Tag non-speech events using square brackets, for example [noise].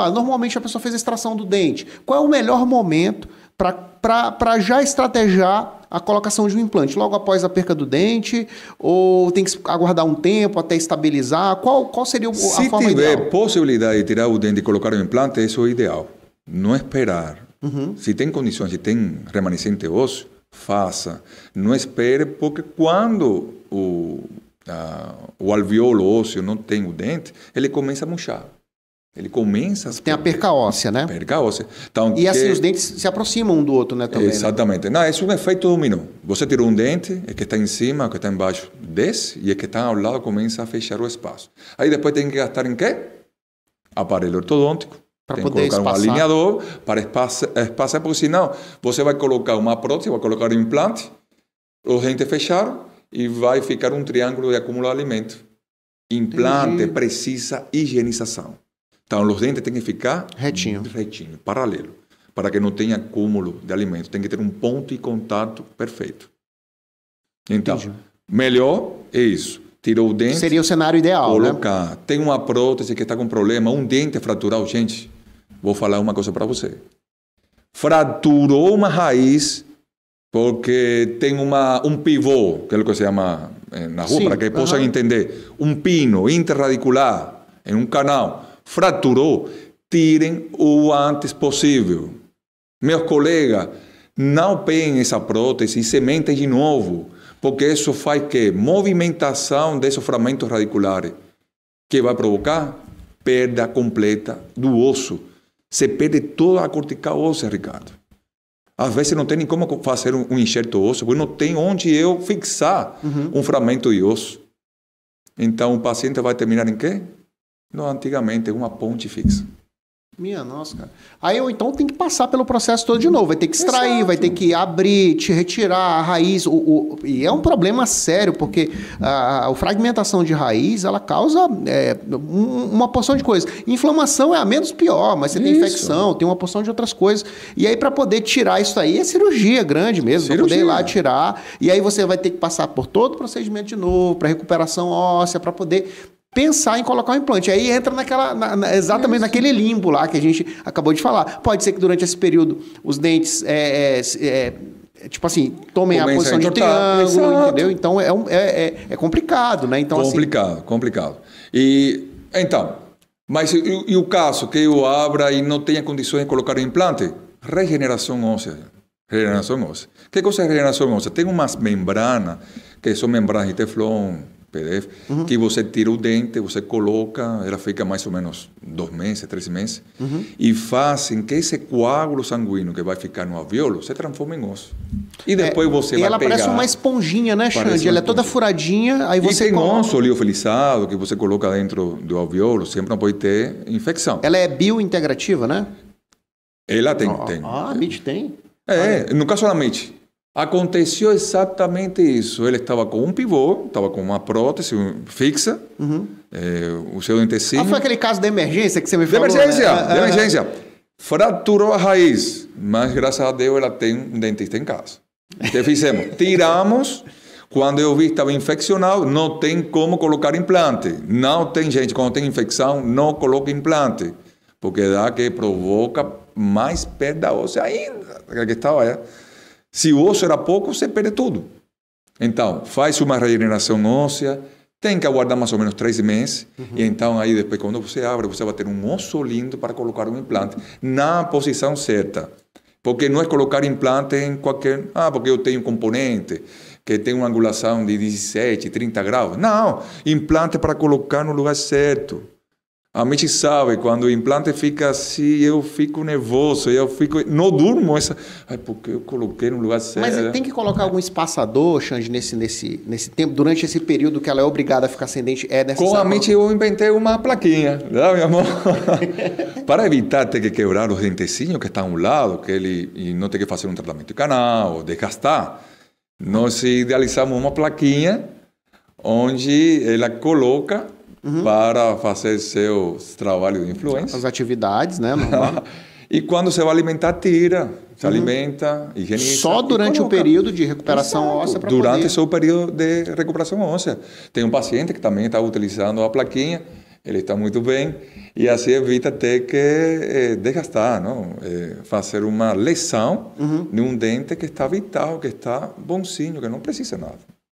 claro, ah, normalmente a pessoa fez a extração do dente. Qual é o melhor momento para já estrategiar a colocação de um implante? Logo após a perca do dente? Ou tem que aguardar um tempo até estabilizar? Qual, qual seria a Se forma ideal? Se tiver possibilidade de tirar o dente e colocar o implante, isso é o ideal. Não esperar. Uhum. Se tem condições, se tem remanescente ósseo, faça. Não espere, porque quando o, a, o alveolo ósseo não tem o dente, ele começa a murchar. Ele começa a... Tem a perca óssea, né? Perca óssea. Então, e assim os dentes se aproximam um do outro, né? Também, né? Exatamente. Né? Não, esse é um efeito dominó. Você tira um dente, é que está em cima, é que está embaixo, desce, e é que está ao lado começa a fechar o espaço. Aí depois tem que gastar em quê? Aparelho ortodôntico. Para poder colocar espaçar. um alinhador para espaçar, eh, espaçar, porque senão você vai colocar uma prótese, vai colocar um implante, os dentes fechar e vai ficar um triângulo de acúmulo de alimento. Implante Entendi. precisa higienização. Então, os dentes têm que ficar retinho, retinho paralelo, para que não tenha acúmulo de alimento. Tem que ter um ponto e contato perfeito. Então, Entendi. melhor é isso. Tirou o dente. Seria o cenário ideal, né? colocar. Né? Tem uma prótese que está com problema, um dente fratural, gente. Vou falar uma coisa para você. Fraturou uma raiz porque tem uma, um pivô, que é o que se chama eh, na rua, Sim, para que possam entender, um pino interradicular em um canal fraturou, tirem o antes possível. Meus colegas, não peguem essa prótese e sementem de novo, porque isso faz que movimentação desses fragmentos radiculares, que vai provocar perda completa do osso. Você perde toda a cortical óssea, Ricardo. Às vezes não tem nem como fazer um, um enxerto ósseo, porque não tem onde eu fixar uhum. um fragmento de osso. Então o paciente vai terminar em quê? No, antigamente, uma ponte fixa. Minha nossa, cara. Aí eu então tem que passar pelo processo todo de novo. Vai ter que extrair, Exato. vai ter que abrir, te retirar a raiz. O, o e é um problema sério, porque a, a fragmentação de raiz ela causa é, um, uma porção de coisas. Inflamação é a menos pior, mas você isso. tem infecção, tem uma porção de outras coisas. E aí, para poder tirar isso aí, é cirurgia grande mesmo. Cirurgia. poder ir lá tirar. E aí você vai ter que passar por todo o procedimento de novo, para recuperação óssea, para poder pensar em colocar um implante. Aí entra naquela, na, na, exatamente naquele limbo lá que a gente acabou de falar. Pode ser que durante esse período os dentes. É, é, é, é, tipo assim, tomem a posição a de triângulo, entendeu? Então é, um, é, é, é complicado, né? Então, assim, complicado, assim... complicado. E então, mas e, e, o caso que eu abra e não tenha condições de colocar o implante? Regeneração óssea. Regeneração óssea. Que coisa é regeneração óssea? Tem umas membranas que são membranas de teflon, PDF, uhum. que você tira o dente, você coloca, ela fica mais ou menos dois meses, três meses, uhum. e fazem que esse coágulo sanguíneo que vai ficar no alvéolo se transforme em osso. E é, depois é, você e vai ela pegar... ela parece uma esponjinha, né, Xande? Ela é toda furadinha, aí você... E tem coloca... osso liofilizado que você coloca dentro do alvéolo, sempre não pode ter infecção. Ela é biointegrativa, né? Ela tem, ah, tem. Ah, a MIT tem? É, nunca é. da MIT. Aconteceu exatamente isso. Ele estava com um pivô, estava com uma prótese fixa, uhum. Eh, é, o seu intestino. Ah, foi aquele caso de emergência que você me falou? De emergência, né? de ah, emergência. Ah, ah. Fraturou a raiz, mas graças a Deus ela tem um dentista em casa. Então fizemos, [laughs] tiramos. Quando eu vi estava infeccionado, não tem como colocar implante. Não tem gente, quando tem infecção, não coloca implante. Porque dá que provoca mais perda óssea ainda. Que estava, se o osso era pouco, você perde tudo. Então, faz uma regeneração óssea, tem que aguardar mais ou menos três meses. Uhum. E então, aí depois, quando você abre, você vai ter um osso lindo para colocar um implante na posição certa. Porque não é colocar implante em qualquer. Ah, porque eu tenho um componente que tem uma angulação de 17, 30 graus. Não! Implante para colocar no lugar certo. A mente sabe, quando o implante fica assim, eu fico nervoso, eu fico. Não durmo essa. Ai, porque eu coloquei no lugar certo. Mas tem que colocar algum espaçador, Xande, nesse, nesse, nesse tempo, durante esse período que ela é obrigada a ficar ascendente? É necessário. Com a mente eu inventei uma plaquinha, né, meu amor? [laughs] Para evitar ter que quebrar os dentecinhos que estão a um lado, que ele e não ter que fazer um tratamento de canal, ou desgastar, nós idealizamos uma plaquinha onde ela coloca uhum. para fazer seus trabalhos de influência. As atividades, né? [laughs] e quando você vai alimentar, tira. Se uhum. alimenta, higieniza. Só durante o período de recuperação Exato. óssea? Durante poder... seu período de recuperação óssea. Tem um paciente que também está utilizando a plaquinha, ele está muito bem, e assim evita ter que é, desgastar, não? É, fazer uma lesão uhum. num dente que está vital, que está bonzinho, que não precisa nada.